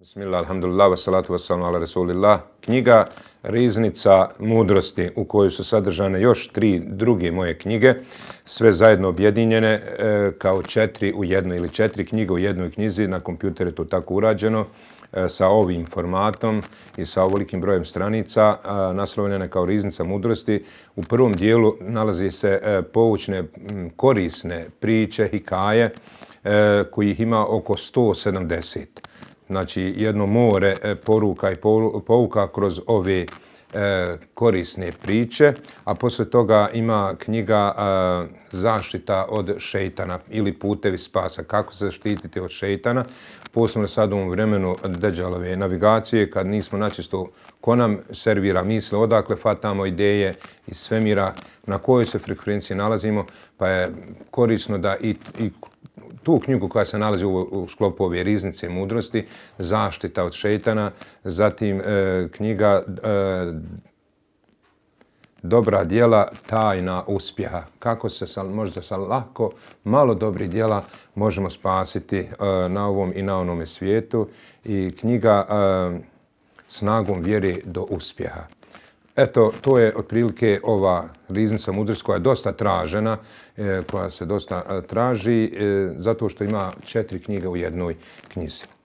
Bismillah, alhamdulillah, wassalatu wassalamu ala rasulillah. Knjiga Riznica mudrosti u kojoj su sadržane još tri druge moje knjige, sve zajedno objedinjene e, kao četiri u jednoj ili četiri knjige u jednoj knjizi, na kompjuteru je to tako urađeno, e, sa ovim formatom i sa ovolikim brojem stranica, naslovljena naslovljene kao Riznica mudrosti. U prvom dijelu nalazi se e, poučne, korisne priče, hikaje, kojih ima oko 170. Znači jedno more e, poruka i pouka kroz ove e, korisne priče, a posle toga ima knjiga e, Zaštita od šeitana ili Putevi spasa, kako se zaštititi od šeitana, posebno sad u vremenu deđalove navigacije, kad nismo načisto ko nam servira misle, odakle fatamo ideje iz svemira, na kojoj se frekvenciji nalazimo, pa je korisno da i tu knjigu koja se nalazi u, sklopu ove riznice mudrosti, zaštita od šetana, zatim e, knjiga e, dobra djela tajna uspjeha. Kako se možda sa lako malo dobrih djela možemo spasiti e, na ovom i na onome svijetu i knjiga snagom vjeri do uspjeha. Eto, to je otprilike ova riznica mudrost koja je dosta tražena, e, koja se dosta e, traži, e, zato što ima četiri knjige u jednoj knjizi.